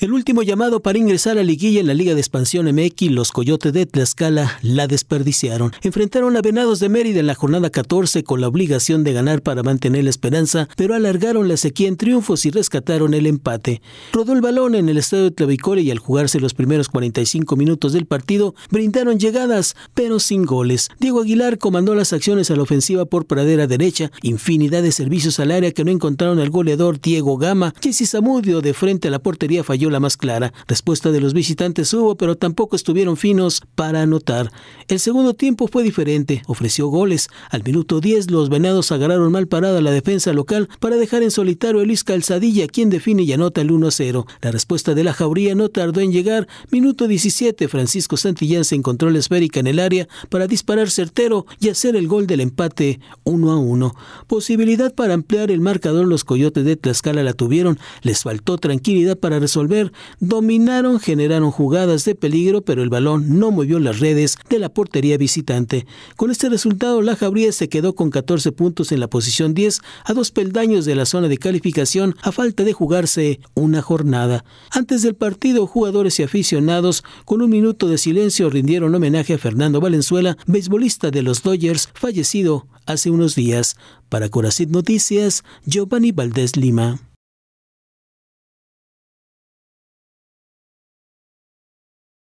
El último llamado para ingresar a liguilla en la Liga de Expansión MX, los Coyotes de Tlaxcala la desperdiciaron. Enfrentaron a Venados de Mérida en la jornada 14 con la obligación de ganar para mantener la esperanza, pero alargaron la sequía en triunfos y rescataron el empate. Rodó el balón en el estadio de Tlavicore y al jugarse los primeros 45 minutos del partido, brindaron llegadas, pero sin goles. Diego Aguilar comandó las acciones a la ofensiva por pradera derecha, infinidad de servicios al área que no encontraron al goleador Diego Gama. si Zamudio de frente a la portería falló la más clara. Respuesta de los visitantes hubo, pero tampoco estuvieron finos para anotar. El segundo tiempo fue diferente, ofreció goles. Al minuto 10 los venados agarraron mal parada la defensa local para dejar en solitario a Luis Calzadilla, quien define y anota el 1-0. La respuesta de la jauría no tardó en llegar. Minuto 17, Francisco Santillán se encontró la esférica en el área para disparar certero y hacer el gol del empate 1 a 1. Posibilidad para ampliar el marcador los coyotes de Tlaxcala la tuvieron, les faltó tranquilidad para resolver dominaron, generaron jugadas de peligro, pero el balón no movió las redes de la portería visitante. Con este resultado, la Jabría se quedó con 14 puntos en la posición 10, a dos peldaños de la zona de calificación, a falta de jugarse una jornada. Antes del partido, jugadores y aficionados, con un minuto de silencio, rindieron homenaje a Fernando Valenzuela, beisbolista de los Dodgers, fallecido hace unos días. Para Corazit Noticias, Giovanni Valdés Lima.